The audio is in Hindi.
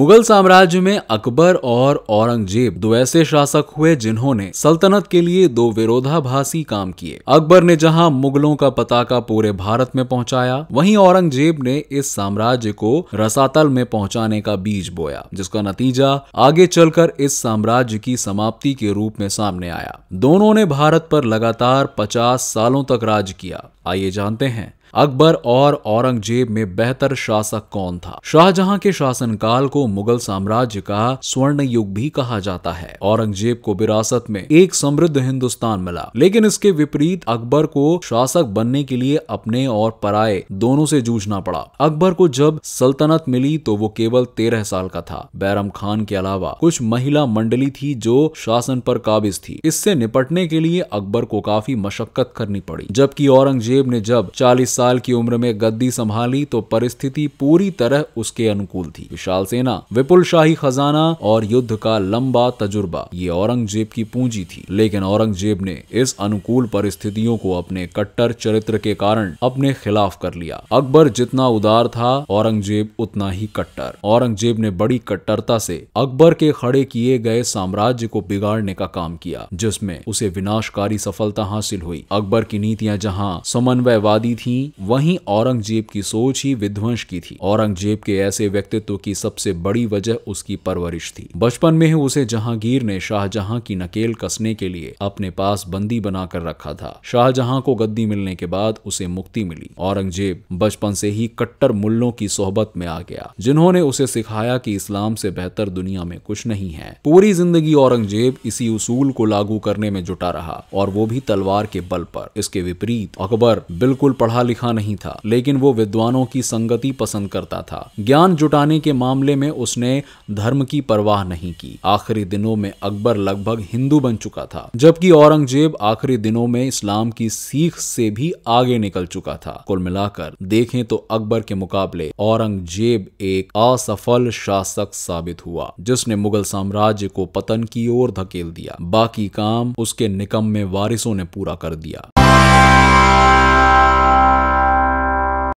मुगल साम्राज्य में अकबर और औरंगजेब दो ऐसे शासक हुए जिन्होंने सल्तनत के लिए दो विरोधाभासी काम किए अकबर ने जहां मुगलों का पताका पूरे भारत में पहुंचाया वहीं औरंगजेब ने इस साम्राज्य को रसातल में पहुंचाने का बीज बोया जिसका नतीजा आगे चलकर इस साम्राज्य की समाप्ति के रूप में सामने आया दोनों ने भारत पर लगातार पचास सालों तक राज किया आइए जानते हैं अकबर और औरंगजेब में बेहतर शासक कौन था शाहजहां के शासनकाल को मुगल साम्राज्य का स्वर्ण युग भी कहा जाता है औरंगजेब को विरासत में एक समृद्ध हिंदुस्तान मिला लेकिन इसके विपरीत अकबर को शासक बनने के लिए अपने और पराए दोनों से जूझना पड़ा अकबर को जब सल्तनत मिली तो वो केवल तेरह साल का था बैरम खान के अलावा कुछ महिला मंडली थी जो शासन पर काबिज थी इससे निपटने के लिए अकबर को काफी मशक्कत करनी पड़ी जबकि औरंगजेब ने जब चालीस साल की उम्र में गद्दी संभाली तो परिस्थिति पूरी तरह उसके अनुकूल थी विशाल सेना विपुल शाही खजाना और युद्ध का लंबा तजुर्बा ये औरंगजेब की पूंजी थी लेकिन औरंगजेब ने इस अनुकूल परिस्थितियों को अपने कट्टर चरित्र के कारण अपने खिलाफ कर लिया अकबर जितना उदार था औरंगजेब उतना ही कट्टर औरंगजेब ने बड़ी कट्टरता से अकबर के खड़े किए गए साम्राज्य को बिगाड़ने का काम किया जिसमें उसे विनाशकारी सफलता हासिल हुई अकबर की नीतियां जहां समन्वयवादी थीं वहीं औरंगजेब की सोच ही विध्वंस की थी औरंगजेब के ऐसे व्यक्तित्व की सबसे बड़ी वजह उसकी परवरिश थी बचपन में ही उसे जहांगीर ने शाहजहां की नकेल कसने के लिए अपने पास बंदी बनाकर रखा था शाहजहां को गद्दी मिलने के बाद उसे मुक्ति मिली औरंगजेब बचपन से ही कट्टर मुल्लों की सोहबत में आ गया जिन्होंने उसे सिखाया कि इस्लाम से बेहतर दुनिया में कुछ नहीं है पूरी जिंदगी औरंगजेब इसी उसूल को लागू करने में जुटा रहा और वो भी तलवार के बल पर इसके विपरीत अकबर बिल्कुल पढ़ा लिखा लिखा नहीं था लेकिन वो विद्वानों की संगति पसंद करता था ज्ञान जुटाने के मामले में उसने धर्म की परवाह नहीं की आखिरी दिनों में अकबर लगभग हिंदू बन चुका था जबकि औरंगजेब आखिरी दिनों में इस्लाम की सीख से भी आगे निकल चुका था कुल मिलाकर देखें तो अकबर के मुकाबले औरंगजेब एक असफल शासक साबित हुआ जिसने मुगल साम्राज्य को पतन की ओर धकेल दिया बाकी काम उसके निकम में वारिसों ने पूरा कर दिया